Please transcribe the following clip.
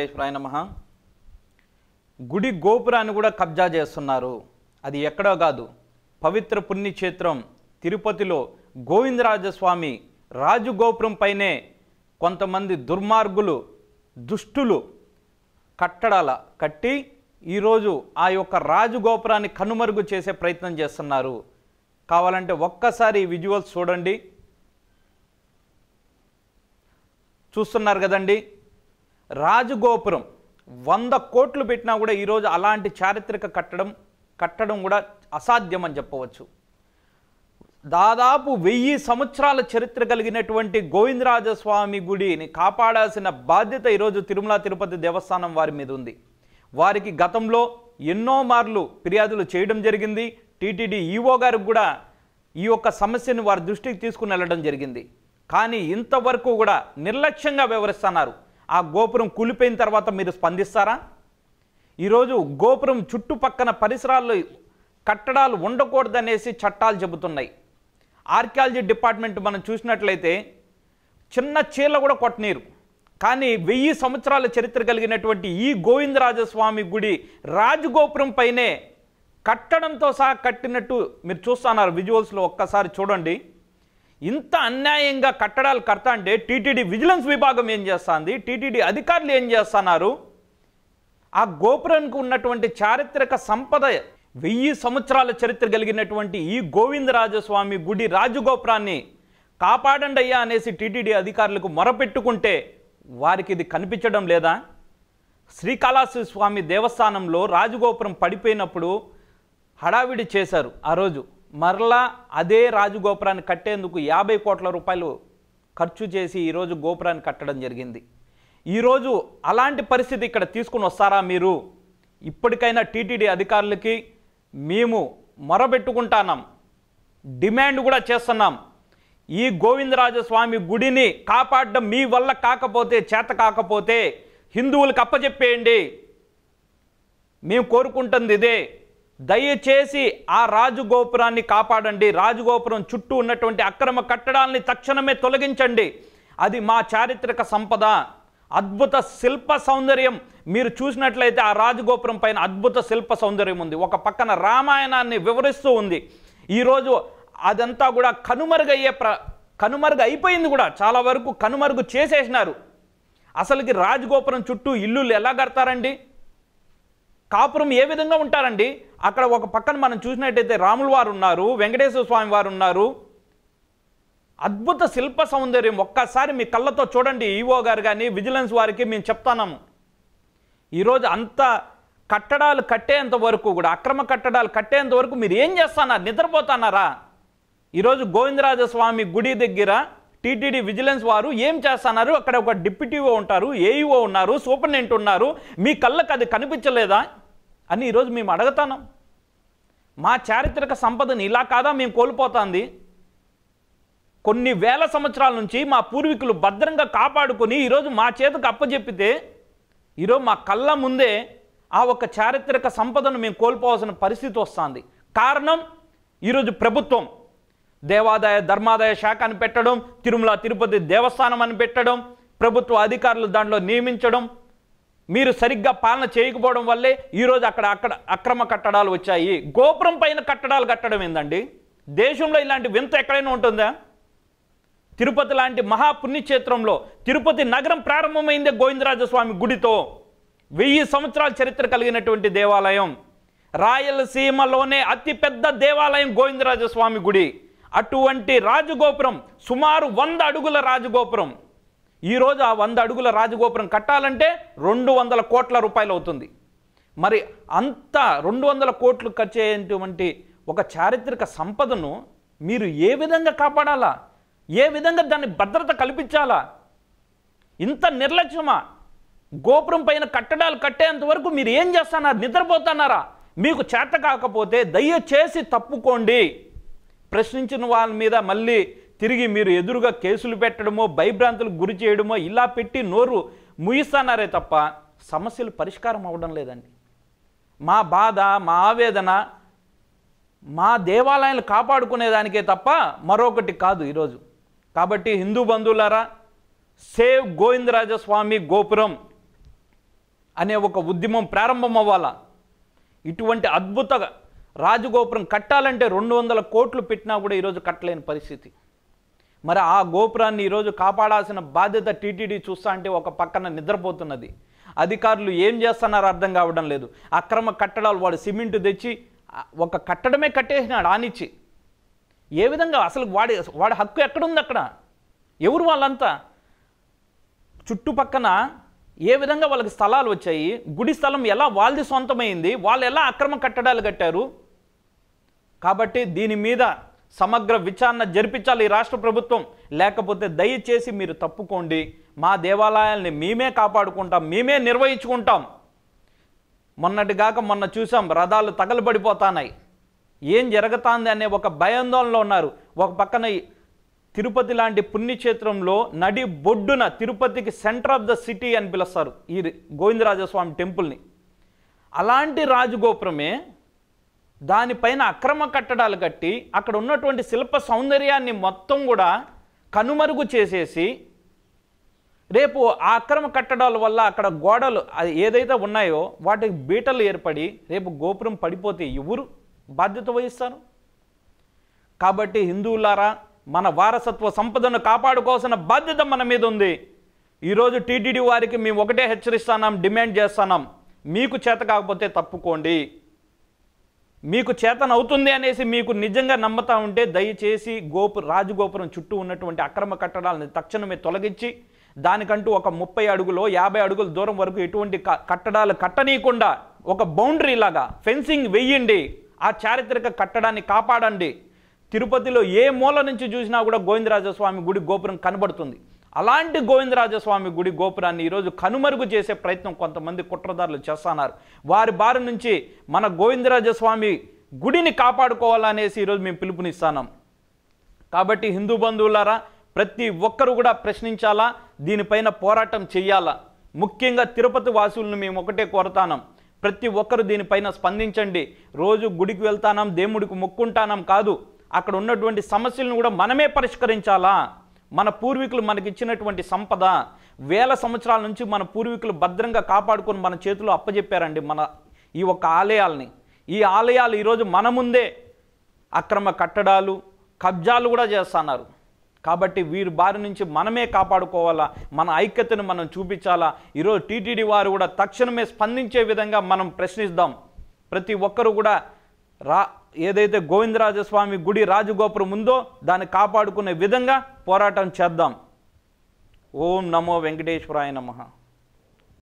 వెంకటేశ్వరాయ నమ గుడి గోపురాన్ని కూడా కబ్జా చేస్తున్నారు అది ఎక్కడో కాదు పవిత్ర పుణ్యక్షేత్రం తిరుపతిలో గోవిందరాజస్వామి రాజగోపురం పైనే కొంతమంది దుర్మార్గులు దుష్టులు కట్టడాల కట్టి ఈరోజు ఆ యొక్క రాజగోపురాన్ని కనుమరుగు చేసే ప్రయత్నం చేస్తున్నారు కావాలంటే ఒక్కసారి విజువల్స్ చూడండి చూస్తున్నారు కదండి రాజగోపురం వంద కోట్లు పెట్టినా కూడా ఈరోజు అలాంటి చారిత్రక కట్టడం కట్టడం కూడా అసాధ్యం అని చెప్పవచ్చు దాదాపు వెయ్యి సంవత్సరాల చరిత్ర కలిగినటువంటి గోవిందరాజస్వామి గుడిని కాపాడాల్సిన బాధ్యత ఈరోజు తిరుమల తిరుపతి దేవస్థానం వారి మీద ఉంది వారికి గతంలో ఎన్నో మార్లు ఫిర్యాదులు చేయడం జరిగింది టీటీడీ ఈఓ గారికి కూడా ఈ యొక్క సమస్యను వారి దృష్టికి తీసుకుని వెళ్ళడం జరిగింది కానీ ఇంతవరకు కూడా నిర్లక్ష్యంగా వ్యవహరిస్తున్నారు ఆ గోపురం కూలిపోయిన తర్వాత మీరు స్పందిస్తారా ఈరోజు గోపురం చుట్టుపక్కన పరిసరాల్లో కట్టడాలు ఉండకూడదనేసి చట్టాలు చెబుతున్నాయి ఆర్కియాలజీ డిపార్ట్మెంట్ మనం చూసినట్లయితే చిన్న చీల కూడా కొట్టనీరు కానీ వెయ్యి సంవత్సరాల చరిత్ర కలిగినటువంటి ఈ గోవిందరాజస్వామి గుడి రాజగోపురం పైనే కట్టడంతో సహా కట్టినట్టు మీరు చూస్తున్నారు విజువల్స్లో ఒక్కసారి చూడండి ఇంత అన్యాయంగా కట్టడాలు కడతా అంటే టీటీడీ విజిలెన్స్ విభాగం ఏం చేస్తుంది టీటీడీ అధికారులు ఏం చేస్తున్నారు ఆ గోపురానికి ఉన్నటువంటి చారిత్రక సంపద వెయ్యి సంవత్సరాల చరిత్ర కలిగినటువంటి ఈ గోవిందరాజస్వామి గుడి రాజగోపురాన్ని కాపాడండి అయ్యా అనేసి టీటీడీ అధికారులకు మొరపెట్టుకుంటే వారికి ఇది కనిపించడం లేదా శ్రీకాళహస్తి స్వామి దేవస్థానంలో రాజగోపురం పడిపోయినప్పుడు హడావిడి చేశారు ఆ రోజు మరలా అదే రాజగోపురాన్ని కట్టేందుకు యాభై కోట్ల రూపాయలు ఖర్చు చేసి ఈరోజు గోపురాన్ని కట్టడం జరిగింది ఈరోజు అలాంటి పరిస్థితి ఇక్కడ తీసుకుని వస్తారా మీరు ఇప్పటికైనా టీటీడీ అధికారులకి మేము మొరబెట్టుకుంటున్నాం డిమాండ్ కూడా చేస్తున్నాం ఈ గోవిందరాజస్వామి గుడిని కాపాడడం మీ వల్ల కాకపోతే చేత కాకపోతే హిందువులకు అప్పచెప్పేయండి మేము కోరుకుంటుంది ఇదే దయచేసి ఆ రాజుగోపురాన్ని కాపాడండి రాజుగోపురం చుట్టూ ఉన్నటువంటి అక్రమ కట్టడాలని తక్షణమే తొలగించండి అది మా చారిత్రక సంపద అద్భుత శిల్ప సౌందర్యం మీరు చూసినట్లయితే ఆ రాజగోపురం పైన అద్భుత శిల్ప సౌందర్యం ఉంది ఒక పక్కన రామాయణాన్ని వివరిస్తూ ఉంది ఈరోజు అదంతా కూడా కనుమరుగయ్యే ప్ర కనుమరుగు అయిపోయింది కూడా చాలా వరకు కనుమరుగు చేసేసినారు అసలుకి రాజగోపురం చుట్టూ ఇల్లులు ఎలా కడతారండి కాపురం ఏ విధంగా ఉంటారండి అక్కడ ఒక పక్కన మనం చూసినట్టయితే రాముల వారు ఉన్నారు వెంకటేశ్వర స్వామి వారు ఉన్నారు అద్భుత శిల్ప సౌందర్యం ఒక్కసారి మీ కళ్ళతో చూడండి ఈవో గారు కానీ విజిలెన్స్ వారికి మేము చెప్తాము ఈరోజు అంత కట్టడాలు కట్టేంత వరకు కూడా అక్రమ కట్టడాలు కట్టేంత వరకు మీరు ఏం చేస్తున్నారు నిద్రపోతున్నారా ఈరోజు గోవిందరాజస్వామి గుడి దగ్గర టీటీడీ విజిలెన్స్ వారు ఏం చేస్తున్నారు అక్కడ ఒక డిప్యూటీఓ ఉంటారు ఏఈఓ ఉన్నారు సూపర్నెంట్ ఉన్నారు మీ కళ్ళకు అది కనిపించలేదా అని ఈరోజు మేము అడగతాను మా చారిత్రక సంపదని ఇలా కాదా మేము కోల్పోతాంది కొన్ని వేల సంవత్సరాల నుంచి మా పూర్వీకులు భద్రంగా కాపాడుకొని ఈరోజు మా చేతికి అప్పజెప్పితే ఈరోజు మా కళ్ళ ముందే ఆ ఒక చారిత్రక సంపదను మేము కోల్పోవాల్సిన పరిస్థితి వస్తుంది కారణం ఈరోజు ప్రభుత్వం దేవాదాయ ధర్మాదాయ శాఖ అని పెట్టడం తిరుమల తిరుపతి దేవస్థానం అని పెట్టడం ప్రభుత్వ అధికారులు దాంట్లో నియమించడం మీరు సరిగ్గా పాలన చేయకపోవడం వల్లే ఈరోజు అక్కడ అక్కడ అక్రమ కట్టడాలు వచ్చాయి గోపురం పైన కట్టడాలు కట్టడం ఏందండి దేశంలో ఇలాంటి వింత ఎక్కడైనా ఉంటుందా తిరుపతి లాంటి మహాపుణ్యక్షేత్రంలో తిరుపతి నగరం ప్రారంభమైందే గోవిందరాజస్వామి గుడితో వెయ్యి సంవత్సరాల చరిత్ర కలిగినటువంటి దేవాలయం రాయలసీమలోనే అతిపెద్ద దేవాలయం గోవిందరాజస్వామి గుడి అటువంటి రాజగోపురం సుమారు వంద అడుగుల రాజగోపురం ఈరోజు ఆ వంద అడుగుల రాజగోపురం కట్టాలంటే రెండు వందల కోట్ల రూపాయలు అవుతుంది మరి అంత రెండు వందల కోట్లు ఖర్చేటువంటి ఒక చారిత్రక సంపదను మీరు ఏ విధంగా కాపాడాలా ఏ విధంగా దాన్ని భద్రత కల్పించాలా ఇంత నిర్లక్ష్యమా గోపురం పైన కట్టడాలు కట్టేంత వరకు మీరు ఏం చేస్తున్నారు నిద్రపోతున్నారా మీకు చేత కాకపోతే దయచేసి తప్పుకోండి ప్రశ్నించిన వాళ్ళ మీద మళ్ళీ తిరిగి మీరు ఎదురుగా కేసులు పెట్టడమో భయభ్రాంతులకు గురి చేయడమో ఇలా పెట్టి నోరు ముయిస్తానారే తప్ప సమస్యలు పరిష్కారం అవ్వడం లేదండి మా బాధ మా ఆవేదన మా దేవాలయాలు కాపాడుకునేదానికే తప్ప మరొకటి కాదు ఈరోజు కాబట్టి హిందూ బంధువులారా సేవ్ గోవిందరాజస్వామి గోపురం అనే ఒక ఉద్యమం ప్రారంభం అవ్వాలా ఇటువంటి అద్భుత రాజగోపురం కట్టాలంటే రెండు వందల కోట్లు పెట్టినా కూడా ఈరోజు కట్టలేని పరిస్థితి మరి ఆ గోపురాన్ని ఈరోజు కాపాడాల్సిన బాధ్యత టీటీడీ చూస్తా అంటే ఒక పక్కన నిద్రపోతున్నది అధికారులు ఏం చేస్తున్నారు అర్థం కావడం లేదు అక్రమ కట్టడాలు వాడు సిమెంట్ తెచ్చి ఒక కట్టడమే కట్టేసినాడు ఆనిచ్చి ఏ విధంగా అసలు వాడి వాడి హక్కు ఎక్కడుంది అక్కడ ఎవరు వాళ్ళంతా చుట్టుపక్కన ఏ విధంగా వాళ్ళకి స్థలాలు వచ్చాయి గుడి స్థలం ఎలా వాళ్ళది సొంతమైంది వాళ్ళు ఎలా అక్రమ కట్టడాలు కట్టారు కాబట్టి దీని మీద సమగ్ర విచారణ జరిపించాలి ఈ రాష్ట్ర ప్రభుత్వం లేకపోతే దయచేసి మీరు తప్పుకోండి మా దేవాలయాల్ని మేమే కాపాడుకుంటాం మేమే నిర్వహించుకుంటాం మొన్నటిగాక మొన్న చూసాం రథాలు తగలబడిపోతున్నాయి ఏం జరుగుతుంది అనే ఒక భయాందోళనలో ఉన్నారు ఒక పక్కన తిరుపతి లాంటి పుణ్యక్షేత్రంలో నడి బొడ్డున తిరుపతికి సెంటర్ ఆఫ్ ద సిటీ అని పిలుస్తారు ఈ గోవిందరాజస్వామి టెంపుల్ని అలాంటి రాజగోపురమే దానిపైన అక్రమ కట్టడాలు కట్టి అక్కడ ఉన్నటువంటి శిల్ప సౌందర్యాన్ని మొత్తం కూడా కనుమరుగు చేసేసి రేపు ఆ అక్రమ కట్టడాల వల్ల అక్కడ గోడలు అది ఏదైతే ఉన్నాయో వాటికి బీటలు ఏర్పడి రేపు గోపురం పడిపోతే ఎవరు బాధ్యత వహిస్తారు కాబట్టి హిందువులారా మన వారసత్వ సంపదను కాపాడుకోవాల్సిన బాధ్యత మన మీద ఉంది ఈరోజు టీటీడీ వారికి మేము ఒకటే హెచ్చరిస్తున్నాం డిమాండ్ చేస్తున్నాం మీకు చేత కాకపోతే తప్పుకోండి మీకు చేతనవుతుంది అనేసి మీకు నిజంగా నమ్మతా ఉంటే దయచేసి గోపు రాజగోపురం చుట్టూ ఉన్నటువంటి అక్రమ కట్టడాలను తక్షణమే తొలగించి దానికంటూ ఒక ముప్పై అడుగులో యాభై అడుగుల దూరం వరకు ఎటువంటి కట్టడాలు కట్టనీయకుండా ఒక బౌండరీ లాగా ఫెన్సింగ్ వెయ్యండి ఆ చారిత్రక కట్టడాన్ని కాపాడండి తిరుపతిలో ఏ మూల నుంచి చూసినా కూడా గోవిందరాజస్వామి గుడి గోపురం కనబడుతుంది అలాంటి గోవిందరాజస్వామి గుడి గోపురాన్ని ఈరోజు కనుమరుగు చేసే ప్రయత్నం కొంతమంది కుట్రదారులు చేస్తున్నారు వారి బారి నుంచి మన గోవిందరాజస్వామి గుడిని కాపాడుకోవాలనేసి ఈరోజు మేము పిలుపునిస్తాం కాబట్టి హిందూ బంధువులారా ప్రతి ఒక్కరు కూడా ప్రశ్నించాలా దీనిపైన పోరాటం చేయాలా ముఖ్యంగా తిరుపతి వాసులను మేము ఒకటే కోరతానం ప్రతి ఒక్కరు దీనిపైన స్పందించండి రోజు గుడికి వెళ్తానం దేవుడికి మొక్కుంటానం కాదు అక్కడ ఉన్నటువంటి సమస్యలను కూడా మనమే పరిష్కరించాలా మన పూర్వీకులు మనకిచ్చినటువంటి సంపద వేల సంవత్సరాల నుంచి మన పూర్వీకులు భద్రంగా కాపాడుకొని మన చేతిలో అప్పజెప్పారండి మన ఈ ఒక్క ఆలయాల్ని ఈ ఆలయాలు ఈరోజు మన ముందే అక్రమ కట్టడాలు కబ్జాలు కూడా చేస్తున్నారు కాబట్టి వీరి బారి నుంచి మనమే కాపాడుకోవాలా మన ఐక్యతను మనం చూపించాలా ఈరోజు టీటీడీ వారు కూడా తక్షణమే స్పందించే విధంగా మనం ప్రశ్నిద్దాం ప్రతి ఒక్కరు కూడా రా ఏదైతే గోవిందరాజస్వామి గుడి రాజగోపురం ఉందో దాన్ని కాపాడుకునే విధంగా పోరాటం చేద్దాం ఓం నమో వెంకటేశ్వరాయ నమ